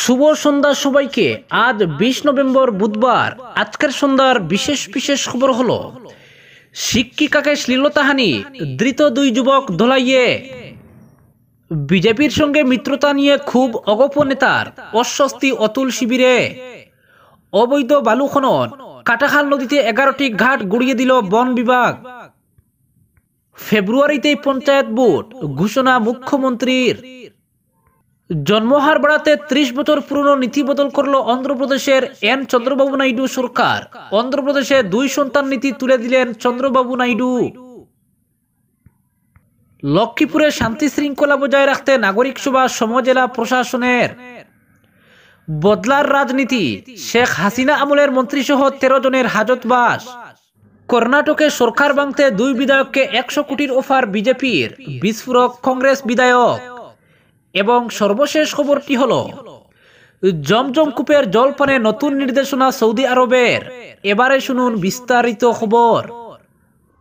শুভ সন্ধ্যা সবাইকে আজ বিশ নভেম্বর বুধবার আজকের সন্ধ্যার বিশেষ বিশেষ খবর হলো শিক্ষিকাকে শ্লীলতাহানি ধৃত দুই যুবক ধোলাইয়ে বিজেপির সঙ্গে মিত্রতা নিয়ে খুব অগপ নেতার অস্বস্তি অতুল শিবিরে অবৈধ বালু খনন কাটাখাল নদীতে এগারোটি ঘাট গুড়িয়ে দিল বন বিভাগ ফেব্রুয়ারিতেই পঞ্চায়েত ভোট ঘোষণা মুখ্যমন্ত্রীর জন্মহার বাড়াতে ত্রিশ বছর পুরনো নীতি বদল করল অন্ধ্রপ্রদেশের এন চন্দ্রবাবু নাইডু সরকার অন্ধ্রপ্রদেশে দুই সন্তান নীতি তুলে দিলেন চন্দ্রবাবু নাইডু লক্ষ্মীপুরে শান্তি শৃঙ্খলা বজায় রাখতে নাগরিক সভা সমজেলা প্রশাসনের বদলার রাজনীতি শেখ হাসিনা আমলের মন্ত্রীসহ তেরো জনের হাজতবাস কর্ণাটকে সরকার ভাঙতে দুই বিধায়ককে একশো কোটির অফার বিজেপির বিস্ফোরক কংগ্রেস বিধায়ক এবং সর্বশেষ খবরটি হল জমজম কূপের পানে নতুন নির্দেশনা সৌদি আরবের এবারে শুনুন বিস্তারিত খবর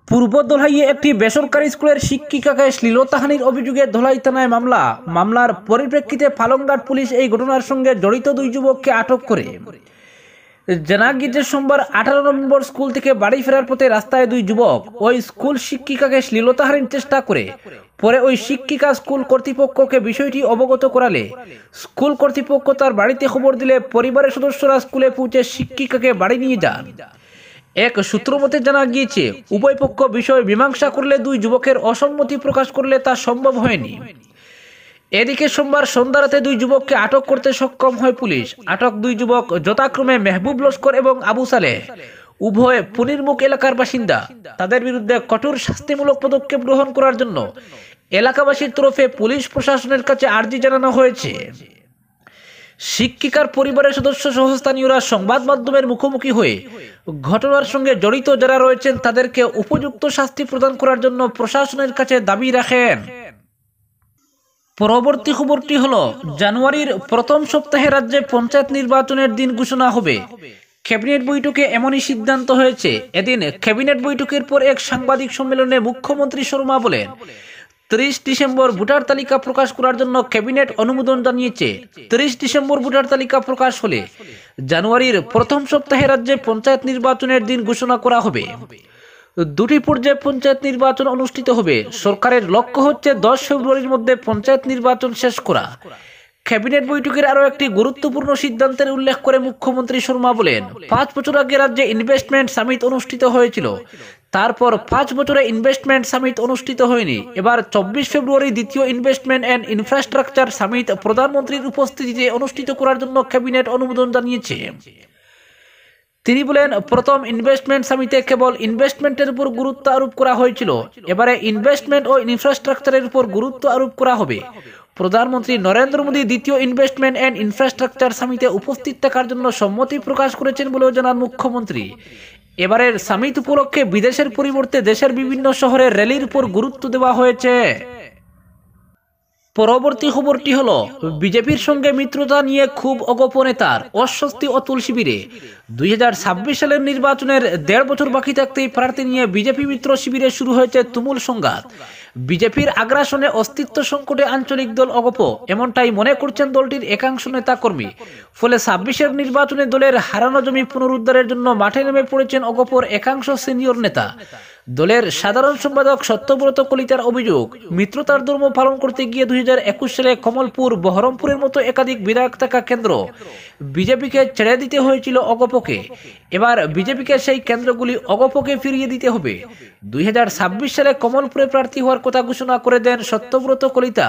পূর্ব দোলাইয়ে একটি বেসরকারি স্কুলের শিক্ষিকাকে শ্লীলতাহানির অভিযোগে ধলাই থানায় মামলা মামলার পরিপ্রেক্ষিতে ফালংগাট পুলিশ এই ঘটনার সঙ্গে জড়িত দুই যুবককে আটক করে জানা সোমবার আঠারো নভেম্বর স্কুল থেকে বাড়ি ফেরার পথে রাস্তায় দুই যুবক ওই স্কুল শিক্ষিকাকে শ্লীলতাহারের চেষ্টা করে পরে ওই শিক্ষিকা স্কুল কর্তৃপক্ষকে বিষয়টি অবগত করালে স্কুল কর্তৃপক্ষ তার বাড়িতে খবর দিলে পরিবারের সদস্যরা স্কুলে পৌঁছে শিক্ষিকাকে বাড়ি নিয়ে যান এক সূত্র মতে জানা গিয়েছে উভয় পক্ষ বিষয় মীমাংসা করলে দুই যুবকের অসম্মতি প্রকাশ করলে তা সম্ভব হয়নি এদিকে সোমবার রাতে দুই যুবককে আটক করতে সক্ষম হয় পুলিশ আটক দুই যুবক যথাক্রমে মেহবুব লস্কর এবং আবু সালে উভয় পুনির্মুখ এলাকার বাসিন্দা তাদের বিরুদ্ধে কঠোর শাস্তিমূলক পদক্ষেপ গ্রহণ করার জন্য এলাকাবাসীর তরফে পুলিশ প্রশাসনের কাছে আর্জি জানানো হয়েছে শিক্ষিকার পরিবারের সদস্য সহ স্থানীয়রা সংবাদ মাধ্যমের মুখোমুখি হয়ে ঘটনার সঙ্গে জড়িত যারা রয়েছেন তাদেরকে উপযুক্ত শাস্তি প্রদান করার জন্য প্রশাসনের কাছে দাবি রাখেন পরবর্তী খবরটি হল জানুয়ারির প্রথম সপ্তাহে রাজ্যে পঞ্চায়েত নির্বাচনের দিন ঘোষণা হবে ক্যাবিনেট বৈঠকে এমনই সিদ্ধান্ত হয়েছে এদিন ক্যাবিনেট বৈঠকের পর এক সাংবাদিক সম্মেলনে মুখ্যমন্ত্রী শর্মা বলেন ত্রিশ ডিসেম্বর ভোটার তালিকা প্রকাশ করার জন্য ক্যাবিনেট অনুমোদন জানিয়েছে ত্রিশ ডিসেম্বর ভোটার তালিকা প্রকাশ হলে জানুয়ারির প্রথম সপ্তাহে রাজ্যে পঞ্চায়েত নির্বাচনের দিন ঘোষণা করা হবে দুটি পর্যায়ে পঞ্চায়েত নির্বাচন অনুষ্ঠিত হবে সরকারের লক্ষ্য হচ্ছে দশ ফেব্রুয়ারির মধ্যে পঞ্চায়েত নির্বাচন শেষ করা ক্যাবিনেট বৈঠকের আরও একটি গুরুত্বপূর্ণ সিদ্ধান্তের উল্লেখ করে মুখ্যমন্ত্রী শর্মা বলেন পাঁচ বছর আগে রাজ্যে ইনভেস্টমেন্ট সামিট অনুষ্ঠিত হয়েছিল তারপর পাঁচ বছরে ইনভেস্টমেন্ট সামিট অনুষ্ঠিত হয়নি এবার চব্বিশ ফেব্রুয়ারি দ্বিতীয় ইনভেস্টমেন্ট অ্যান্ড ইনফ্রাস্ট্রাকচার সামিট প্রধানমন্ত্রীর উপস্থিতিতে অনুষ্ঠিত করার জন্য ক্যাবিনেট অনুমোদন জানিয়েছে তিনি বলেন প্রথম ইনভেস্টমেন্ট সামিতে কেবল ইনভেস্টমেন্টের উপর গুরুত্ব আরোপ করা হয়েছিল এবারে ইনভেস্টমেন্ট ও ইনফ্রাস্ট্রাকচারের উপর গুরুত্ব আরোপ করা হবে প্রধানমন্ত্রী নরেন্দ্র মোদী দ্বিতীয় ইনভেস্টমেন্ট অ্যান্ড ইনফ্রাস্ট্রাকচার সামিতে উপস্থিত থাকার জন্য সম্মতি প্রকাশ করেছেন বলেও জানান মুখ্যমন্ত্রী এবারের সামিট উপলক্ষে বিদেশের পরিবর্তে দেশের বিভিন্ন শহরে র্যালির উপর গুরুত্ব দেওয়া হয়েছে পরবর্তী খবরটি হলো বিজেপির সঙ্গে মিত্রতা নিয়ে খুব অগোপনে তার অস্বস্তি অতুল শিবিরে দুই সালের নির্বাচনের দেড় বছর বাকি থাকতেই প্রার্থী নিয়ে বিজেপি মিত্র শিবিরে শুরু হয়েছে তুমুল সংঘাত বিজেপির আগ্রাসনে অস্তিত্ব সংকটে আঞ্চলিক দল অগপ এমনটাই মনে করছেন দলটির একাংশ নেতা কর্মী ফলে ছাব্বিশের নির্বাচনে দলের হারানো জমি পুনরুদ্ধারের জন্য মাঠে নেমে পড়েছেন অগপর একাংশ সিনিয়র নেতা দলের সাধারণ সম্পাদক সত্যব্রত কলিতার অভিযোগ মিত্রতার ধর্ম পালন করতে গিয়ে দুই সালে কমলপুর বহরমপুরের মতো একাধিক বিধায়ক থাকা কেন্দ্র বিজেপিকে ছেড়ে দিতে হয়েছিল অগপকে এবার বিজেপিকে সেই কেন্দ্রগুলি অগপকে ফিরিয়ে দিতে হবে দুই সালে কমলপুরে প্রার্থী হওয়ার কথা ঘোষণা করে দেন সত্যব্রত কলিতা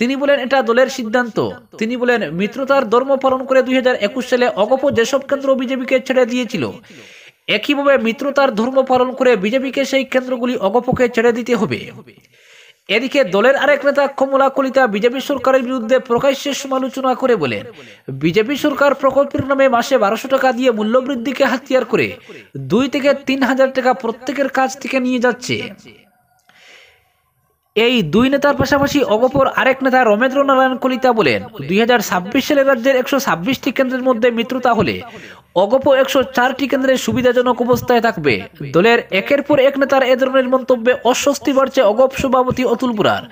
তিনি বলেন এটা দলের সিদ্ধান্ত তিনি বলেন মিত্রতার ধর্ম পালন করে দুই সালে অগপ যেসব কেন্দ্র বিজেপিকে ছেড়ে দিয়েছিল একইভাবে মিত্রতার ধর্ম পালন করে বিজেপিকে সেই কেন্দ্রগুলি অগপকে ছেড়ে দিতে হবে এদিকে দলের আরেক নেতা কমলা কলিতা বিজেপি সরকারের বিরুদ্ধে প্রকাশ্যে সমালোচনা করে বলেন বিজেপি সরকার প্রকল্পের নামে মাসে বারোশো টাকা দিয়ে মূল্যবৃদ্ধিকে হাতিয়ার করে দুই থেকে তিন হাজার টাকা প্রত্যেকের কাছ থেকে নিয়ে যাচ্ছে এই দুই নেতার পাশাপাশি অগপর আরেক নেতা রমেন্দ্র নারায়ণ কলিতা বলেন দুই সালে রাজ্যের একশো ছাব্বিশটি কেন্দ্রের মধ্যে মিত্রতা হলে অগপ একশো চারটি কেন্দ্রে সুবিধাজনক অবস্থায় থাকবে দলের একের পর এক নেতার এ ধরনের মন্তব্যে অস্বস্তি বাড়ছে অগপ সভাপতি অতুল বুরার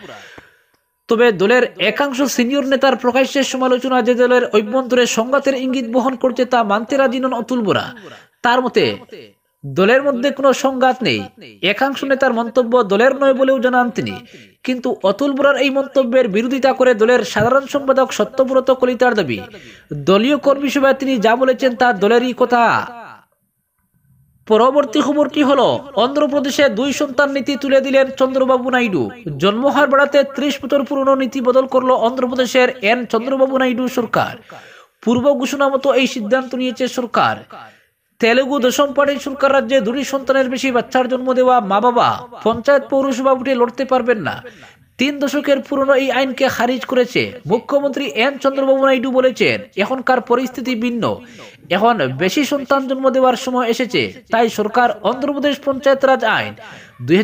তবে দলের একাংশ সিনিয়র নেতার প্রকাশ্যে সমালোচনা যে দলের অভ্যন্তরে সংঘাতের ইঙ্গিত বহন করছে তা মানতে রাজি নন অতুল বোরা তার মতে দলের মধ্যে কোনো সংঘাত নেই একাংশ নেতার মন্তব্য দলের নয় বলেও জানান তিনি কিন্তু অতুল বোরার এই মন্তব্যের বিরোধিতা করে দলের সাধারণ সম্পাদক সত্যব্রত কলিতার দাবি দলীয় কর্মী সভায় তিনি যা বলেছেন তা দলেরই কথা পরবর্তী খবরটি হল অন্ধ্রপ্রদেশে দুই সন্তান নীতি তুলে দিলেন চন্দ্রবাবু নাইডু জন্মহার বাড়াতে ত্রিশ বছর পুরনো নীতি বদল করল অন্ধ্রপ্রদেশের এন চন্দ্রবাবু নাইডু সরকার পূর্ব ঘোষণা মতো এই সিদ্ধান্ত নিয়েছে সরকার তেলেগু দশম পাড়ি সরকার রাজ্যে দুটি সন্তানের বেশি বাচ্চার জন্ম দেওয়া মা বাবা পঞ্চায়েত পৌরসভা উঠে লড়তে পারবেন না তিন দশকের পুরনো এই আইনকে খারিজ করেছে মুখ্যমন্ত্রী এন চন্দ্রবাবু নাইডু বলেছেন এখনকার পরিস্থিতি ভিন্ন এখন বেশি সন্তান জন্ম দেওয়ার সময় এসেছে তাই সরকার অন্ধ্রপ্রদেশ পঞ্চায়েত রাজ আইন দুই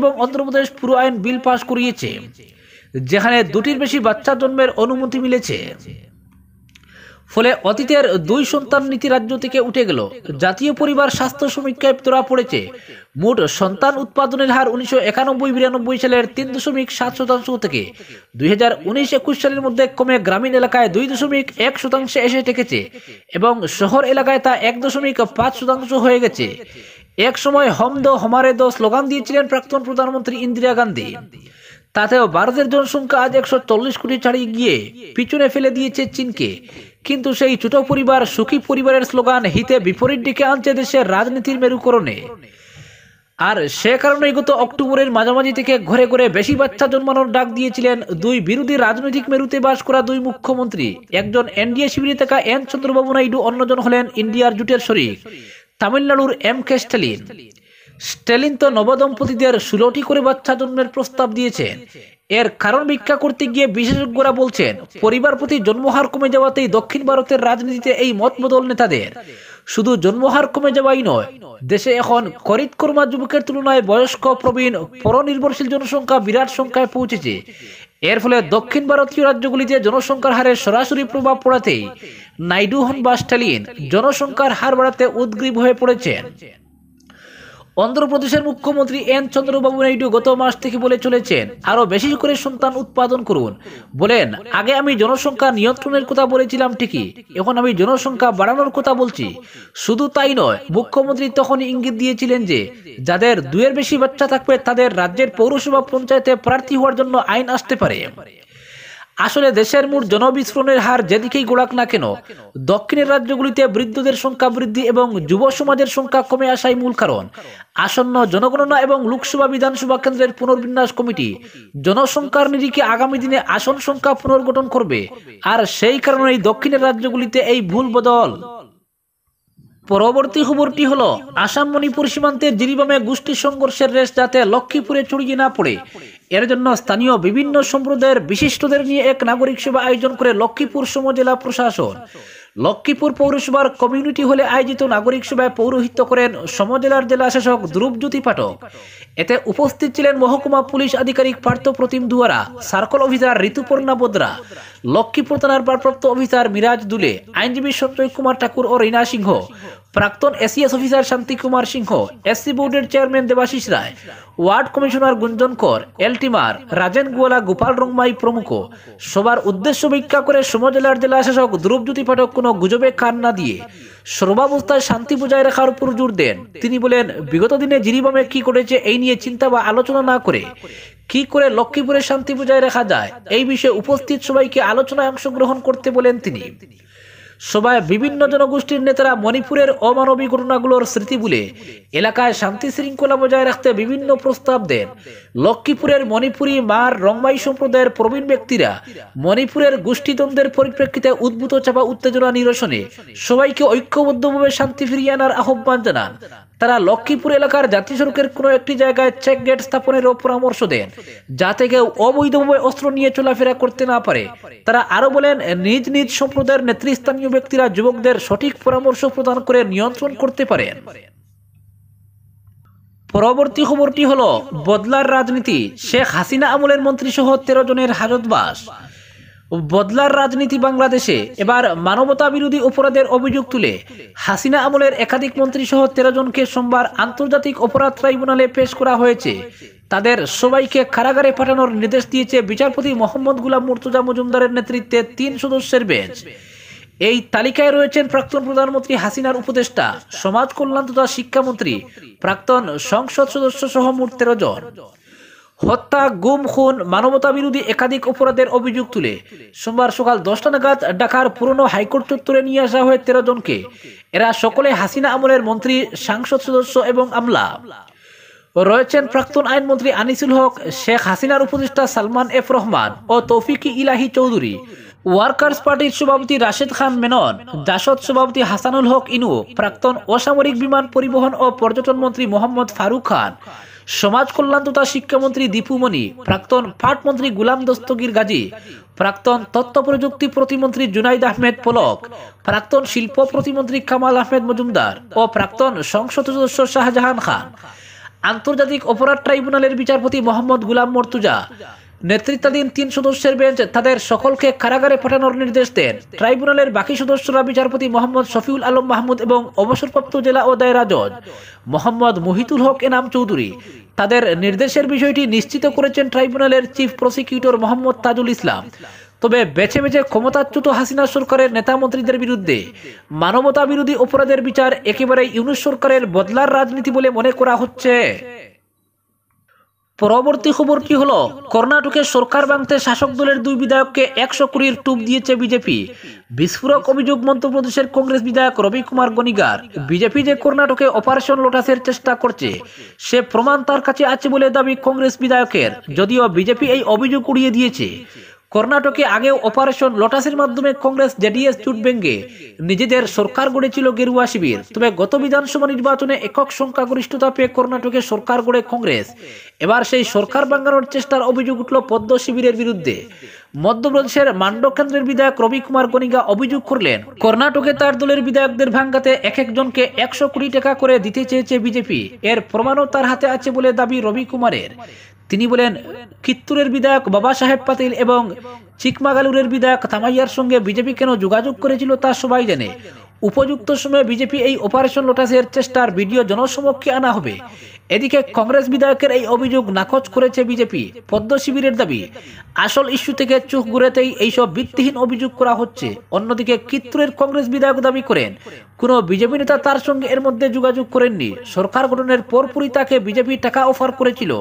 এবং অন্ধ্রপ্রদেশ পুরো আইন বিল পাশ করিয়েছে যেখানে দুটির বেশি বাচ্চা জন্মের অনুমতি মিলেছে ফলে অতীতের দুই সন্তান নীতি রাজ্য থেকে উঠে গেল জাতীয় পরিবার স্বাস্থ্য সমীক্ষায় ধরা পড়েছে মোট সন্তান উৎপাদনের হার উনিশশো একানব্বই বিরানব্বই সালের তিন দশমিক সাত শতাংশ থেকে দুই হাজার উনিশ একুশ সালের মধ্যে কমে গ্রামীণ এলাকায় দুই দশমিক এক শতাংশে এসে টেকেছে এবং শহর এলাকায় তা এক দশমিক পাঁচ শতাংশ হয়ে গেছে এক সময় হম দো হমারে দো স্লোগান দিয়েছিলেন প্রাক্তন প্রধানমন্ত্রী ইন্দিরা গান্ধী তাতেও ভারতের জনসংখ্যা আজ একশো চল্লিশ কোটি ছাড়িয়ে গিয়ে পিছনে ফেলে দিয়েছে চীনকে কিন্তু সেই ছোট পরিবার সুখী পরিবারের স্লোগান হিতে বিপরীত দিকে আনছে দেশের রাজনীতির মেরুকরণে আর সে কারণে গত অক্টোবরের মাঝামাঝি থেকে ঘরে ঘরে বেশি বাচ্চা জন্মানোর ডাক দিয়েছিলেন দুই বিরোধী রাজনৈতিক মেরুতে বাস করা দুই মুখ্যমন্ত্রী একজন এনডিএ শিবিরে থাকা এন চন্দ্রবাবু নাইডু অন্যজন হলেন ইন্ডিয়ার জুটের শরিক তামিলনাড়ুর এম কে স্টালিন স্ট্যালিন তো নবদম্পতিদের ষোলোটি করে বাচ্চা জন্মের প্রস্তাব দিয়েছেন এর কারণ ভিক্ষা করতে গিয়ে বিশেষজ্ঞরা বলছেন পরিবার প্রতি জন্মহার কমে যাওয়াতেই দক্ষিণ ভারতের রাজনীতিতে এই মত বদল নেতাদের শুধু জন্মহার কমে যাওয়াই নয় দেশে এখন কর্মা যুবকের তুলনায় বয়স্ক প্রবীণ পরনির্ভরশীল জনসংখ্যা বিরাট সংখ্যায় পৌঁছেছে এর ফলে দক্ষিণ ভারতীয় রাজ্যগুলিতে জনসংখ্যার হারে সরাসরি প্রভাব পড়াতেই নাইডু হন বা স্টালিন জনসংখ্যার হার বাড়াতে উদ্গ্রীব হয়ে পড়েছেন অন্ধ্রপ্রদেশের মুখ্যমন্ত্রী এন চন্দ্রবাবু নাইডু গত মাস থেকে বলে চলেছেন আরও বেশি করে সন্তান উৎপাদন করুন বলেন আগে আমি জনসংখ্যা নিয়ন্ত্রণের কথা বলেছিলাম ঠিকই এখন আমি জনসংখ্যা বাড়ানোর কথা বলছি শুধু তাই নয় মুখ্যমন্ত্রী তখন ইঙ্গিত দিয়েছিলেন যে যাদের দুয়ের বেশি বাচ্চা থাকবে তাদের রাজ্যের পৌরসভা পঞ্চায়েতে প্রার্থী হওয়ার জন্য আইন আসতে পারে আসলে দেশের মোট জনবিস্ফোরণের হার যেদিকেই গোড়াক না কেন দক্ষিণের রাজ্যগুলিতে বৃদ্ধদের সংখ্যা বৃদ্ধি এবং যুব সমাজের সংখ্যা কমে আসাই মূল কারণ আসন্ন জনগণনা এবং লোকসভা বিধানসভা কেন্দ্রের পুনর্বিন্যাস কমিটি জনসংখ্যার নিরিখে আগামী দিনে আসন সংখ্যা পুনর্গঠন করবে আর সেই কারণেই দক্ষিণের রাজ্যগুলিতে এই ভুল বদল পরবর্তী খবরটি হলো আসাম মণিপুর সীমান্তের জিরিবামে গোষ্ঠী সংঘর্ষের রেশ যাতে লক্ষ্মীপুরে চড়িয়ে না পড়ে এর জন্য স্থানীয় বিভিন্ন সম্প্রদায়ের বিশিষ্টদের নিয়ে এক নাগরিক সভা আয়োজন করে লক্ষ্মীপুর সমজেলা প্রশাসন লক্ষ্মীপুর পৌরসভার কমিউনিটি হলে আয়োজিত নাগরিক সভায় পৌরোহিত্য করেন সমজেলার জেলা শাসক ধ্রুবজ্যোতি পাঠক এতে উপস্থিত ছিলেন মহকুমা পুলিশ আধিকারিক পার্থ প্রতিম দুয়ারা সার্কল অফিসার ঋতুপর্ণা বোদ্রা লক্ষ্মীপুর থানার ভারপ্রাপ্ত অফিসার মিরাজ দুলে আইনজীবী সঞ্জয় কুমার ঠাকুর ও রীনা সিংহ প্রাক্তন ACS officer Shanti Kumar Singha SC বোর্ডের chairman Debashis Roy ward commissioner Gunjan Kar এলটিমার Rajen গোয়ালা গোপাল রংমাই প্রমুখ সবার উদ্দেশ্য ভিক্ষা করে সমজেলার জেলা শাসক পাঠক কোনো গুজবে কান না দিয়ে সর্বাবস্থায় শান্তি বজায় রাখার উপর জোর দেন তিনি বলেন বিগত দিনে জিরিবামে কি করেছে এই নিয়ে চিন্তা বা আলোচনা না করে কি করে লক্ষ্মীপুরে শান্তি বজায় রাখা যায় এই বিষয়ে উপস্থিত সবাইকে আলোচনায় অংশগ্রহণ করতে বলেন তিনি সবাই বিভিন্ন জনগোষ্ঠীর নেতারা মণিপুরের অমানবিক ঘটনাগুলোর স্মৃতি বলে এলাকায় শান্তি শৃঙ্খলা বজায় রাখতে বিভিন্ন প্রস্তাব দেন লক্ষ্মীপুরের মণিপুরী মার রংমাই সম্প্রদায়ের প্রবীণ ব্যক্তিরা মণিপুরের গোষ্ঠীদ্বন্দ্বের পরিপ্রেক্ষিতে উদ্ভূত চাপা উত্তেজনা নিরসনে সবাইকে ঐক্যবদ্ধভাবে শান্তি ফিরিয়ে আনার আহ্বান জানান তারা লক্ষ্মীপুর এলাকার জাতীয় সড়কের কোনো একটি জায়গায় চেক গেট স্থাপনের পরামর্শ দেন যাতে কেউ অবৈধভাবে অস্ত্র নিয়ে চলাফেরা করতে না পারে তারা আরও বলেন নিজ নিজ সম্প্রদায়ের নেতৃস্থানীয় ব্যক্তিরা যুবকদের সঠিক পরামর্শ প্রদান করে নিয়ন্ত্রণ করতে পারেন পরবর্তী খবরটি হল বদলার রাজনীতি শেখ হাসিনা আমলের মন্ত্রীসহ তেরো জনের হাজতবাস বদলার রাজনীতি বাংলাদেশে এবার মানবতা বিরোধী অপরাধের অভিযোগ তুলে হাসিনা আমলের একাধিক মন্ত্রী সহ তেরো জনকে সোমবার আন্তর্জাতিক অপরাধ ট্রাইব্যুনালে পেশ করা হয়েছে তাদের সবাইকে কারাগারে পাঠানোর নির্দেশ দিয়েছে বিচারপতি মোহাম্মদ গুলাম মুর্তুজা মজুমদারের নেতৃত্বে তিন সদস্যের বেঞ্চ এই তালিকায় রয়েছেন প্রাক্তন প্রধানমন্ত্রী হাসিনার উপদেষ্টা সমাজ কল্যাণ তথা শিক্ষামন্ত্রী প্রাক্তন সংসদ সদস্য সহ মোট তেরো জন হত্যা গুম খুন মানবতা বিরোধী একাধিক অপরাধের অভিযোগ তুলে সোমবার সকাল দশটা নাগাদ ঢাকার পুরনো হাইকোর্ট চত্বরে নিয়ে আসা হয় তেরো জনকে এরা সকলে হাসিনা আমলের মন্ত্রী সাংসদ সদস্য এবং আমলা রয়েছেন প্রাক্তন আইনমন্ত্রী আনিসুল হক শেখ হাসিনার উপদেষ্টা সালমান এফ রহমান ও তৌফিক ইলাহি চৌধুরী ওয়ার্কার্স পার্টির সভাপতি রাশেদ খান মেনন জাসদ সভাপতি হাসানুল হক ইনু প্রাক্তন অসামরিক বিমান পরিবহন ও পর্যটন মন্ত্রী মোহাম্মদ ফারুক খান সমাজ কল্যাণ তথা শিক্ষামন্ত্রী দীপুমণি প্রাক্তন পাটমন্ত্রী গুলাম দস্তগীর গাজী প্রাক্তন তথ্য প্রযুক্তি প্রতিমন্ত্রী জুনাইদ আহমেদ পলক প্রাক্তন শিল্প প্রতিমন্ত্রী কামাল আহমেদ মজুমদার ও প্রাক্তন সংসদ সদস্য শাহজাহান খান আন্তর্জাতিক অপরাধ ট্রাইব্যুনালের বিচারপতি মোহাম্মদ গুলাম মর্তুজা নেতৃত্বাধীন তিন সদস্যের বেঞ্চ তাদের সকলকে কারাগারে পাঠানোর নির্দেশ দেন ট্রাইব্যুনালের বাকি সদস্যরা বিচারপতি মোহাম্মদ শফিউল আলম মাহমুদ এবং অবসরপ্রাপ্ত জেলা ও দায়রা জজ মোহাম্মদ মহিতুল হক এনাম চৌধুরী তাদের নির্দেশের বিষয়টি নিশ্চিত করেছেন ট্রাইব্যুনালের চিফ প্রসিকিউটর মোহাম্মদ তাজুল ইসলাম তবে বেছে বেছে ক্ষমতাচ্যুত হাসিনা সরকারের নেতামন্ত্রীদের বিরুদ্ধে মানবতা বিরোধী অপরাধের বিচার একেবারে ইউনুস সরকারের বদলার রাজনীতি বলে মনে করা হচ্ছে পরবর্তী খবর কি হলো কর্ণাটকে সরকার ভাঙতে শাসক দলের দুই বিধায়ককে একশো কোটির টুপ দিয়েছে বিজেপি বিস্ফোরক অভিযোগ মধ্যপ্রদেশের কংগ্রেস বিধায়ক রবি কুমার গণিগার বিজেপি যে কর্ণাটকে অপারেশন লোটাসের চেষ্টা করছে সে প্রমাণ তার কাছে আছে বলে দাবি কংগ্রেস বিধায়কের যদিও বিজেপি এই অভিযোগ উড়িয়ে দিয়েছে কর্ণাটকে আগে অপারেশন লটাসের মাধ্যমে কংগ্রেস জেডিএস জোট ভেঙ্গে নিজেদের সরকার গড়েছিল গেরুয়া শিবির তবে গত বিধানসভা নির্বাচনে একক সংখ্যাগরিষ্ঠতা পেয়ে কর্ণাটকে সরকার গড়ে কংগ্রেস এবার সেই সরকার ভাঙানোর চেষ্টার অভিযোগ উঠল পদ্ম শিবিরের বিরুদ্ধে মধ্যপ্রদেশের মান্ড কেন্দ্রের বিধায়ক রবি কুমার গণিগা অভিযোগ করলেন কর্ণাটকে তার দলের বিধায়কদের ভাঙ্গাতে এক একজনকে একশো কোটি টাকা করে দিতে চেয়েছে বিজেপি এর প্রমাণও তার হাতে আছে বলে দাবি রবি কুমারের তিনি বলেন কিত্তুরের বিধায়ক বাবা সাহেব পাতিল এবং চিকমাগালুরের বিধায়ক থামাইয়ার সঙ্গে বিজেপি কেন যোগাযোগ করেছিল তা সবাই জানে উপযুক্ত সময়ে বিজেপি এই অপারেশন লোটাসের চেষ্টার ভিডিও জনসমক্ষে আনা হবে এদিকে কংগ্রেস বিধায়কের এই অভিযোগ নাকচ করেছে বিজেপি পদ্ম শিবিরের দাবি আসল ইস্যু থেকে চুখ ঘুরেতেই এইসব ভিত্তিহীন অভিযোগ করা হচ্ছে অন্যদিকে কিত্রের কংগ্রেস বিধায়ক দাবি করেন কোনো বিজেপি নেতা তার সঙ্গে এর মধ্যে যোগাযোগ করেননি সরকার গঠনের পরপরই তাকে বিজেপি টাকা অফার করেছিল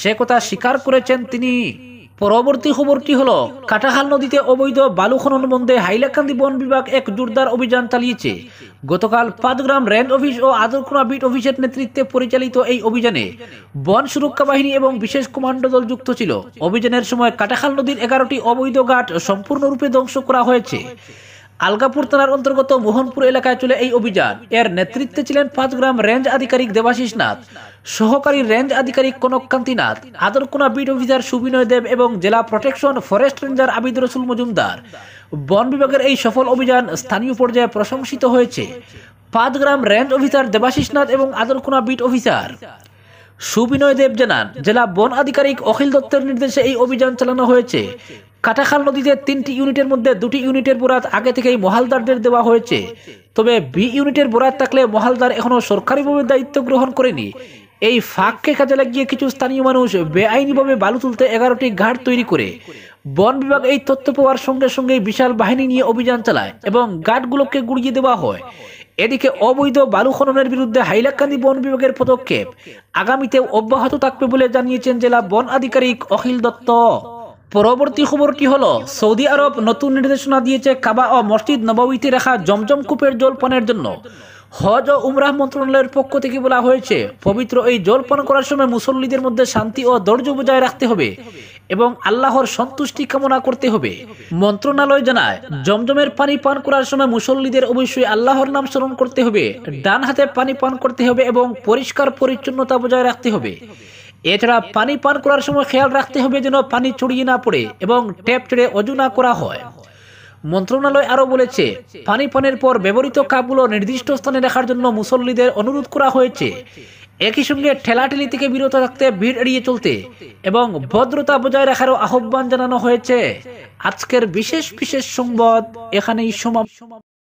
সে কথা স্বীকার করেছেন তিনি পরবর্তী খবরটি হল কাটাহাল নদীতে অবৈধ বালু খনন বন্ধে হাইলাকান্দি বন বিভাগ এক জোরদার অভিযান চালিয়েছে গতকাল পাঁচগ্রাম রেঞ্জ অফিস ও আদরকোনা বিট অফিসের নেতৃত্বে পরিচালিত এই অভিযানে বন সুরক্ষা বাহিনী এবং বিশেষ কমান্ডো দল যুক্ত ছিল অভিযানের সময় কাটাখাল নদীর এগারোটি অবৈধ ঘাট সম্পূর্ণরূপে ধ্বংস করা হয়েছে আলগাপুর থানার অন্তর্গত মোহনপুর এলাকায় চলে এই অভিযান এর নেতৃত্বে ছিলেন পাঁচগ্রাম রেঞ্জ আধিকারিক দেবাশিস নাথ সহকারী রেঞ্জ আধিকারিক কনককান্তি নাথ আদরকোনা বিট অফিসার সুবিনয় দেব এবং জেলা প্রোটেকশন ফরেস্ট রেঞ্জার আবিদ রসুল মজুমদার বন বিভাগের এই সফল অভিযান স্থানীয় পর্যায়ে প্রশংসিত হয়েছে পাঁচগ্রাম রেঞ্জ অফিসার দেবাশিস নাথ এবং আদরকোনা বিট অফিসার সুবিনয় দেব জানান জেলা বন আধিকারিক অখিল দত্তের নির্দেশে এই অভিযান চালানো হয়েছে কাটাখাল নদীতে তিনটি ইউনিটের মধ্যে দুটি ইউনিটের বরাত আগে থেকেই মহালদারদের দেওয়া হয়েছে তবে বি ইউনিটের বরাত থাকলে মহালদার এখনও সরকারিভাবে দায়িত্ব গ্রহণ করেনি এই ফাঁককে কাজে লাগিয়ে কিছু স্থানীয় মানুষ বেআইনিভাবে বালু তুলতে এগারোটি ঘাট তৈরি করে বন বিভাগ এই তথ্য পাওয়ার সঙ্গে সঙ্গে বিশাল বাহিনী নিয়ে অভিযান চালায় এবং ঘাটগুলোকে গুড়িয়ে দেওয়া হয় এদিকে অবৈধ বালু খননের বিরুদ্ধে হাইলাকান্দি বন বিভাগের পদক্ষেপ আগামীতে অব্যাহত থাকবে বলে জানিয়েছেন জেলা বন আধিকারিক অখিল দত্ত পরবর্তী খবরটি হলো সৌদি আরব নতুন নির্দেশনা দিয়েছে কাবা ও মসজিদ নবাবিতে রাখা জমজম কূপের জল পানের জন্য হজ ও উমরাহ মন্ত্রণালয়ের পক্ষ থেকে বলা হয়েছে পবিত্র এই জল পান করার সময় মুসল্লিদের মধ্যে শান্তি ও ধৈর্য বজায় রাখতে হবে এবং আল্লাহর সন্তুষ্টি কামনা করতে হবে মন্ত্রণালয় জানায় জমজমের পানি পান করার সময় মুসল্লিদের অবশ্যই আল্লাহর নাম স্মরণ করতে হবে ডান হাতে পানি পান করতে হবে এবং পরিষ্কার পরিচ্ছন্নতা বজায় রাখতে হবে এছাড়া পানি পান করার সময় খেয়াল রাখতে হবে যেন পানি ছড়িয়ে না পড়ে এবং ট্যাপ চড়ে অজু না করা হয় মন্ত্রণালয় আরও বলেছে পানি পানের পর ব্যবহৃত কাপগুলো নির্দিষ্ট স্থানে রাখার জন্য মুসল্লিদের অনুরোধ করা হয়েছে একই সঙ্গে ঠেলাঠেলি থেকে বিরত থাকতে ভিড় এড়িয়ে চলতে এবং ভদ্রতা বজায় রাখারও আহ্বান জানানো হয়েছে আজকের বিশেষ বিশেষ সংবাদ এখানেই সমাপ্ত